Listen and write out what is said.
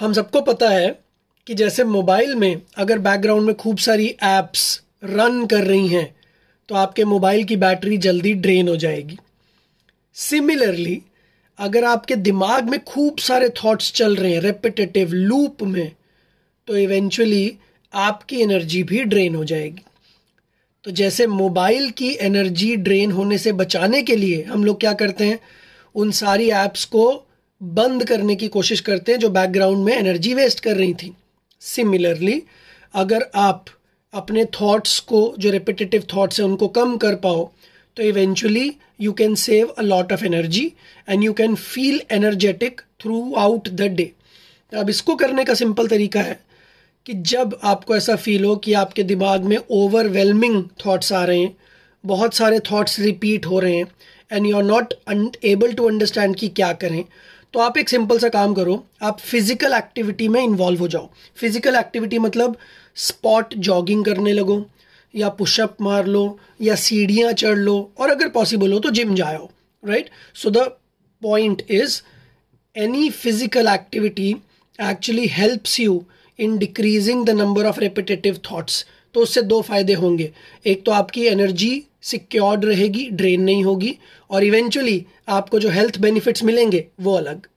हम सबको पता है कि जैसे मोबाइल में अगर बैकग्राउंड में खूब सारी ऐप्स रन कर रही हैं तो आपके मोबाइल की बैटरी जल्दी ड्रेन हो जाएगी सिमिलरली अगर आपके दिमाग में खूब सारे थॉट्स चल रहे हैं रेपिटेटिव लूप में तो इवेंचुअली आपकी एनर्जी भी ड्रेन हो जाएगी तो जैसे मोबाइल की एनर्जी ड्रेन होने से बचाने के लिए हम लोग क्या करते हैं उन सारी ऐप्स को बंद करने की कोशिश करते हैं जो बैकग्राउंड में एनर्जी वेस्ट कर रही थी सिमिलरली अगर आप अपने थॉट्स को जो रिपीटेटिव थॉट्स हैं उनको कम कर पाओ तो eventually you can save a lot of energy and you can feel energetic throughout the day अब इसको करने का सिंपल तरीका है कि जब आपको ऐसा फील हो कि आपके दिमाग में ओवरवेलमिंग थॉट्स आ रहे हैं बहुत सारे थॉट्स रिपीट हो रहे हैं and you are not able to understand कि क्या करें तो आप एक सिंपल सा काम करो आप फिजिकल एक्टिविटी में इन्वॉल्व हो जाओ फिजिकल एक्टिविटी मतलब स्पॉट जॉगिंग करने लगो या पुशअप मार लो या सीढ़ियाँ चढ़ लो और अगर पॉसिबल हो तो जिम जाओ right so the point is any physical activity actually helps you in decreasing the number of repetitive thoughts तो उससे दो फायदे होंगे एक तो आपकी एनर्जी सिक्योर्ड रहेगी ड्रेन नहीं होगी और इवेंचुअली आपको जो हेल्थ बेनिफिट्स मिलेंगे वो अलग